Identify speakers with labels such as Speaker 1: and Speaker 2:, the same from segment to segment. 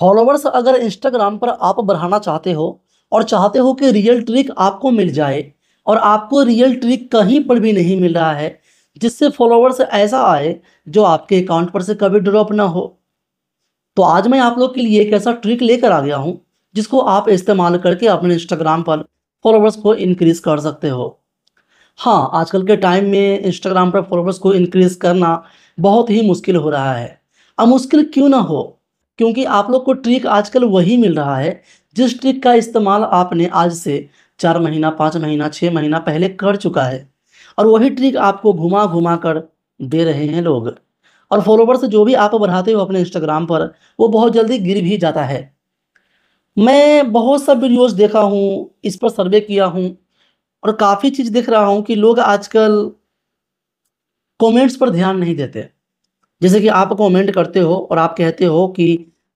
Speaker 1: followers अगर Instagram पर आप बढ़ाना चाहते हो और चाहते हो कि रियल ट्रिक आपको मिल जाए और आपको रियल ट्रिक कहीं पर भी नहीं मिल रहा है जिससे फॉलोअर्स ऐसा आए जो आपके अकाउंट पर से कभी ड्रॉप ना हो तो आज मैं आप लोग के लिए एक ऐसा ट्रिक लेकर आ गया हूँ जिसको आप इस्तेमाल करके अपने इंस्टाग्राम पर फॉलोवर्स को इनक्रीज़ कर सकते हो हाँ आजकल के टाइम में इंस्टाग्राम पर फॉलोवर्स को इनक्रीज़ करना बहुत ही मुश्किल हो रहा है अब मुश्किल क्यों ना हो क्योंकि आप लोग को ट्रिक आजकल वही मिल रहा है जिस ट्रिक का इस्तेमाल आपने आज से चार महीना पाँच महीना छः महीना पहले कर चुका है और वही ट्रिक आपको घुमा घुमा कर दे रहे हैं लोग और फॉलोवर्स जो भी आप बढ़ाते हो अपने इंस्टाग्राम पर वो बहुत जल्दी गिर भी जाता है मैं बहुत सा वीडियोस देखा हूँ इस पर सर्वे किया हूँ और काफ़ी चीज़ देख रहा हूँ कि लोग आजकल कमेंट्स पर ध्यान नहीं देते जैसे कि आप कमेंट करते हो और आप कहते हो कि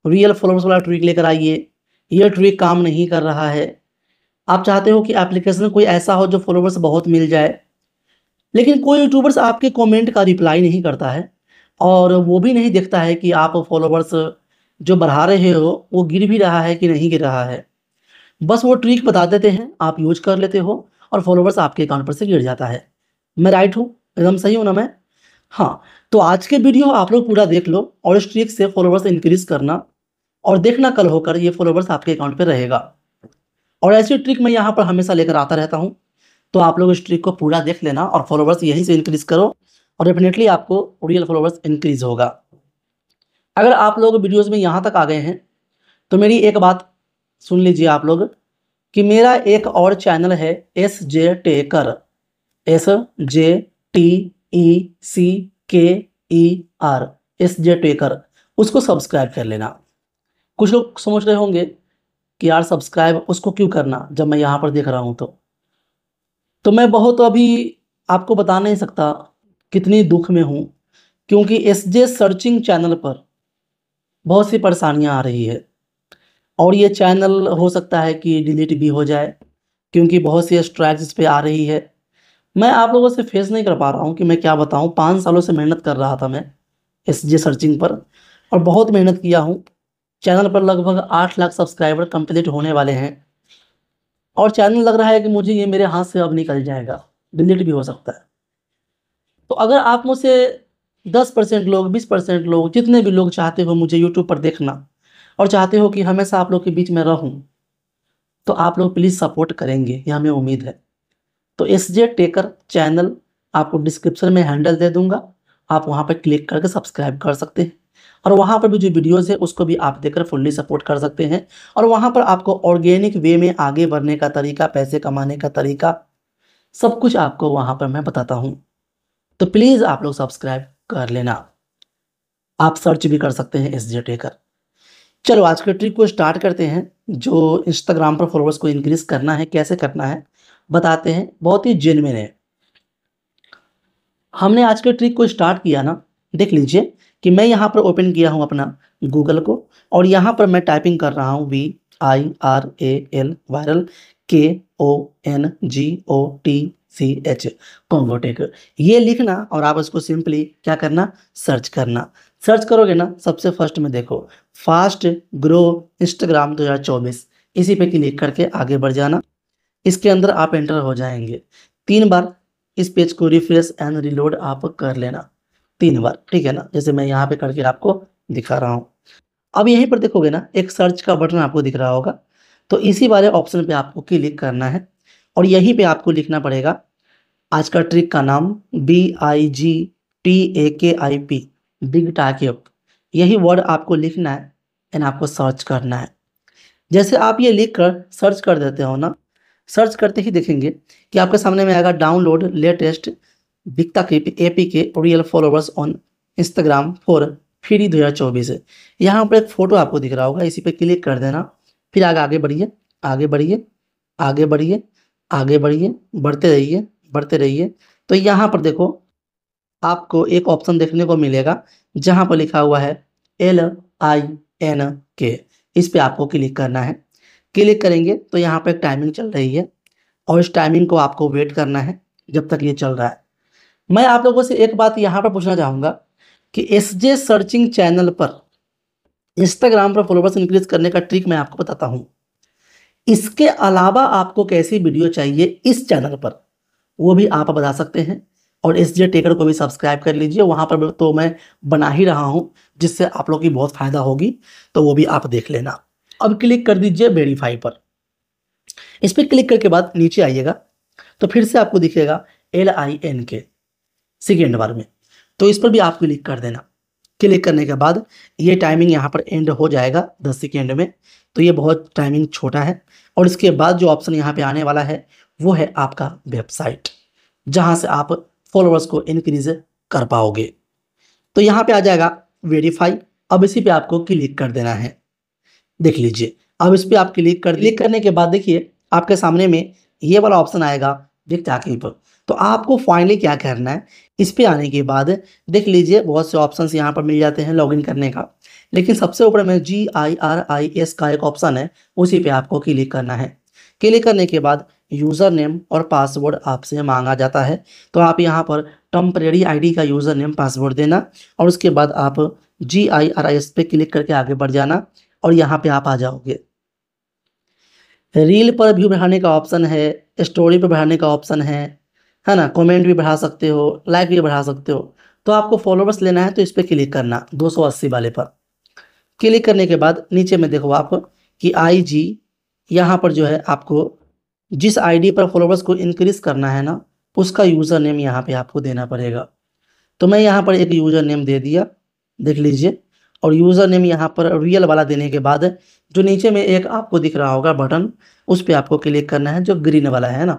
Speaker 1: रियल फॉलोअर्स वाला ट्रिक लेकर आइए यह ट्रिक काम नहीं कर रहा है आप चाहते हो कि एप्लीकेशन कोई ऐसा हो जो फॉलोअर्स बहुत मिल जाए लेकिन कोई यूट्यूबर्स आपके कमेंट का रिप्लाई नहीं करता है और वो भी नहीं देखता है कि आप फॉलोअर्स जो बढ़ा रहे हो वो गिर भी रहा है कि नहीं गिर रहा है बस वो ट्रिक बता देते हैं आप यूज कर लेते हो और फॉलोअर्स आपके अकाउंट पर से गिर जाता है मैं राइट हूँ एकदम सही हूँ ना मैं हाँ तो आज के वीडियो आप लोग पूरा देख लो और इस ट्रिक से फॉलोवर्स इंक्रीज करना और देखना कल होकर ये फॉलोवर्स आपके अकाउंट पर रहेगा और ऐसी ट्रिक मैं यहाँ पर हमेशा लेकर आता रहता हूँ तो आप लोग इस ट्रिक को पूरा देख लेना और फॉलोवर्स यहीं से इंक्रीज करो और डेफिनेटली आपको रियल फॉलोवर्स इंक्रीज होगा अगर आप लोग वीडियोस में यहाँ तक आ गए हैं तो मेरी एक बात सुन लीजिए आप लोग कि मेरा एक और चैनल है S J taker S J T E C K E R S J taker उसको सब्सक्राइब कर लेना कुछ लोग समझ रहे होंगे कि यार सब्सक्राइब उसको क्यों करना जब मैं यहाँ पर देख रहा हूँ तो तो मैं बहुत अभी आपको बता नहीं सकता कितनी दुख में हूँ क्योंकि एस जे सर्चिंग चैनल पर बहुत सी परेशानियाँ आ रही है और ये चैनल हो सकता है कि डिलीट भी हो जाए क्योंकि बहुत सी स्ट्राइक्स इस पर आ रही है मैं आप लोगों से फेस नहीं कर पा रहा हूँ कि मैं क्या बताऊँ पाँच सालों से मेहनत कर रहा था मैं एस जे सर्चिंग पर और बहुत मेहनत किया हूँ चैनल पर लगभग आठ लाख सब्सक्राइबर कंप्लीट होने वाले हैं और चैनल लग रहा है कि मुझे ये मेरे हाथ से अब निकल जाएगा डिलीट भी हो सकता है तो अगर आप मुझसे दस परसेंट लोग बीस परसेंट लोग जितने भी लोग चाहते हो मुझे यूट्यूब पर देखना और चाहते हो कि हमेशा आप लोग के बीच में रहूं तो आप लोग प्लीज़ सपोर्ट करेंगे यह हमें उम्मीद है तो एस जे टेकर चैनल आपको डिस्क्रिप्शन में हैंडल दे दूंगा आप वहाँ पर क्लिक करके सब्सक्राइब कर सकते हैं और वहाँ पर भी जो वीडियोस है उसको भी आप देखकर फुल्ली सपोर्ट कर सकते हैं और वहाँ पर आपको ऑर्गेनिक वे में आगे बढ़ने का तरीका पैसे कमाने का तरीका सब कुछ आपको वहां पर मैं बताता हूँ तो प्लीज़ आप लोग सब्सक्राइब कर लेना आप सर्च भी कर सकते हैं एस जे टेकर चलो आज के ट्रिक को स्टार्ट करते हैं जो इंस्टाग्राम पर फॉलोअर्स को इंक्रीज़ करना है कैसे करना है बताते हैं बहुत ही जेनविन है हमने आज के ट्रिक को स्टार्ट किया ना देख लीजिए कि मैं यहाँ पर ओपन किया हूँ अपना गूगल को और यहाँ पर मैं टाइपिंग कर रहा हूँ V I R A L viral K O N G O T C H कॉन्वोटेक ये लिखना और आप इसको सिंपली क्या करना सर्च करना सर्च करोगे ना सबसे फर्स्ट में देखो फास्ट ग्रो इंस्टाग्राम 2024 इसी पे क्लिक करके आगे बढ़ जाना इसके अंदर आप एंटर हो जाएंगे तीन बार इस पेज को रिफ्रेश एंड रिलोड आप कर लेना तीन बार ठीक है ना जैसे मैं यहाँ पे करके आपको दिखा रहा हूँ अब यहीं पर देखोगे ना एक सर्च का बटन आपको दिख रहा होगा तो इसी वाले ऑप्शन पे आपको क्लिक करना है और यहीं पे आपको लिखना पड़ेगा आज का ट्रिक का नाम B I G T A के आई पी बिग टाकिप यही वर्ड आपको लिखना है एंड आपको सर्च करना है जैसे आप ये लिख कर सर्च कर देते हो ना सर्च करते ही देखेंगे कि आपके सामने में आएगा डाउनलोड लेटेस्ट बिकता clip A P K real followers on Instagram for free दो हज़ार चौबीस यहाँ पर एक फ़ोटो आपको दिख रहा होगा इसी पर क्लिक कर देना फिर आगे आगे बढ़िए आगे बढ़िए आगे बढ़िए आगे बढ़िए बढ़ते रहिए बढ़ते रहिए तो यहाँ पर देखो आपको एक ऑप्शन देखने को मिलेगा जहाँ पर लिखा हुआ है एल आई एन के इस पर आपको क्लिक करना है क्लिक करेंगे तो यहाँ पर टाइमिंग चल रही है और इस टाइमिंग को आपको वेट करना है जब तक ये चल रहा है मैं आप लोगों से एक बात यहाँ पर पूछना चाहूँगा कि एस जे सर्चिंग चैनल पर इंस्टाग्राम पर फॉलोवर्स इंक्रीज करने का ट्रिक मैं आपको बताता हूँ इसके अलावा आपको कैसी वीडियो चाहिए इस चैनल पर वो भी आप बता सकते हैं और एस जे टेकर को भी सब्सक्राइब कर लीजिए वहाँ पर तो मैं बना ही रहा हूँ जिससे आप लोग की बहुत फ़ायदा होगी तो वो भी आप देख लेना अब क्लिक कर दीजिए वेरीफाई पर इस पर क्लिक करके बाद नीचे आइएगा तो फिर से आपको दिखेगा L I N K second बार में तो इस पर भी आप क्लिक कर देना क्लिक करने के बाद ये टाइमिंग यहाँ पर एंड हो जाएगा दस सेकेंड में तो ये बहुत टाइमिंग छोटा है और इसके बाद जो ऑप्शन यहाँ पे आने वाला है वो है आपका वेबसाइट जहाँ से आप फॉलोअर्स को इनक्रीज कर पाओगे तो यहाँ पे आ जाएगा वेरीफाई अब इसी पे आपको क्लिक कर देना है देख लीजिए अब इस पर आप क्लिक कर क्लिक करने के बाद देखिए आपके सामने में ये वाला ऑप्शन आएगा व्यक्त आखिरी पर तो आपको फाइनली क्या करना है इस पर आने के बाद देख लीजिए बहुत से ऑप्शन यहाँ पर मिल जाते हैं लॉगिन करने का लेकिन सबसे ऊपर में जी आई आर आई एस का एक ऑप्शन है उसी पे आपको क्लिक करना है क्लिक करने के बाद यूज़र नेम और पासवर्ड आपसे मांगा जाता है तो आप यहाँ पर टम्परेरी आईडी का यूज़र नेम पासवर्ड देना और उसके बाद आप G I R I S पे क्लिक करके आगे बढ़ जाना और यहाँ पे आप आ जाओगे रील पर व्यू बढ़ाने का ऑप्शन है स्टोरी पर बढ़ाने का ऑप्शन है है ना कमेंट भी बढ़ा सकते हो लाइक भी बढ़ा सकते हो तो आपको फॉलोवर्स लेना है तो इस पर क्लिक करना 280 वाले पर क्लिक करने के बाद नीचे में देखो आप कि आई जी यहाँ पर जो है आपको जिस आईडी पर फॉलोवर्स को इंक्रीज करना है ना उसका यूज़र नेम यहाँ पे आपको देना पड़ेगा तो मैं यहाँ पर एक यूज़र नेम दे दिया देख लीजिए और यूज़र नेम यहाँ पर रियल वाला देने के बाद जो नीचे में एक आपको दिख रहा होगा बटन उस पर आपको क्लिक करना है जो ग्रीन वाला है ना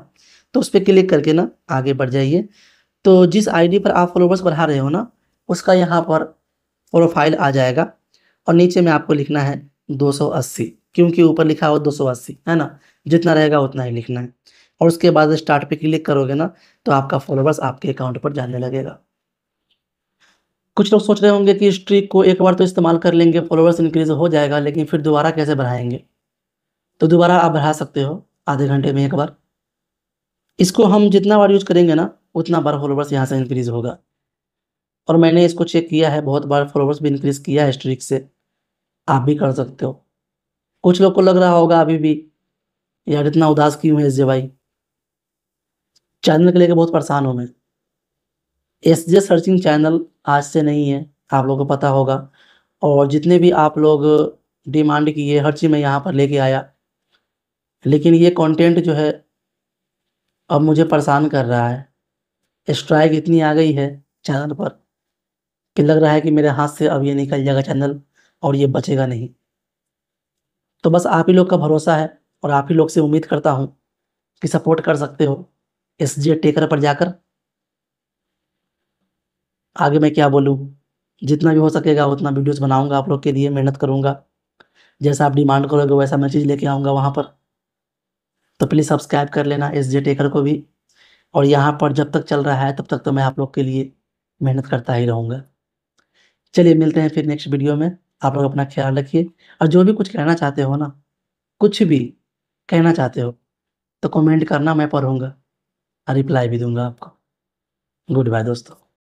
Speaker 1: तो उस पर क्लिक करके ना आगे बढ़ जाइए तो जिस आईडी पर आप फॉलोवर्स बढ़ा रहे हो ना उसका यहाँ पर प्रोफाइल आ जाएगा और नीचे में आपको लिखना है 280 क्योंकि ऊपर लिखा हो 280 है ना जितना रहेगा उतना ही लिखना है और उसके बाद स्टार्ट पे क्लिक करोगे ना तो आपका फॉलोवर्स आपके अकाउंट पर जाने लगेगा कुछ लोग सोच रहे होंगे कि स्ट्रीक को एक बार तो इस्तेमाल कर लेंगे फॉलोअर्स इंक्रीज हो जाएगा लेकिन फिर दोबारा कैसे बढ़ाएंगे तो दोबारा आप बढ़ा सकते हो आधे घंटे में एक बार इसको हम जितना बार यूज करेंगे ना उतना बार फॉलोवर्स यहाँ से इंक्रीज होगा और मैंने इसको चेक किया है बहुत बार फॉलोवर्स भी इंक्रीज किया है स्ट्रीक से आप भी कर सकते हो कुछ लोग को लग रहा होगा अभी भी यार इतना उदास क्यों है इस भाई चैनल के लेकर बहुत परेशान हूँ मैं एस जे सर्चिंग चैनल आज से नहीं है आप लोगों को पता होगा और जितने भी आप लोग डिमांड किए हर चीज़ मैं यहाँ पर लेके आया लेकिन ये कंटेंट जो है अब मुझे परेशान कर रहा है स्ट्राइक इतनी आ गई है चैनल पर कि लग रहा है कि मेरे हाथ से अब ये निकल जाएगा चैनल और ये बचेगा नहीं तो बस आप ही लोग का भरोसा है और आप ही लोग से उम्मीद करता हूँ कि सपोर्ट कर सकते हो एस जे टेकर पर जाकर आगे मैं क्या बोलूँ जितना भी हो सकेगा उतना वीडियोस बनाऊंगा आप लोग के लिए मेहनत करूंगा जैसा आप डिमांड करोगे वैसा मैं चीज़ लेके आऊँगा वहाँ पर तो प्लीज़ सब्सक्राइब कर लेना एस जे टेकर को भी और यहाँ पर जब तक चल रहा है तब तक तो मैं आप लोग के लिए मेहनत करता ही रहूँगा चलिए मिलते हैं फिर नेक्स्ट वीडियो में आप लोग अपना ख्याल रखिए और जो भी कुछ कहना चाहते हो ना कुछ भी कहना चाहते हो तो कमेंट करना मैं पढ़ूँगा और रिप्लाई भी दूंगा आपको गुड बाय दोस्तों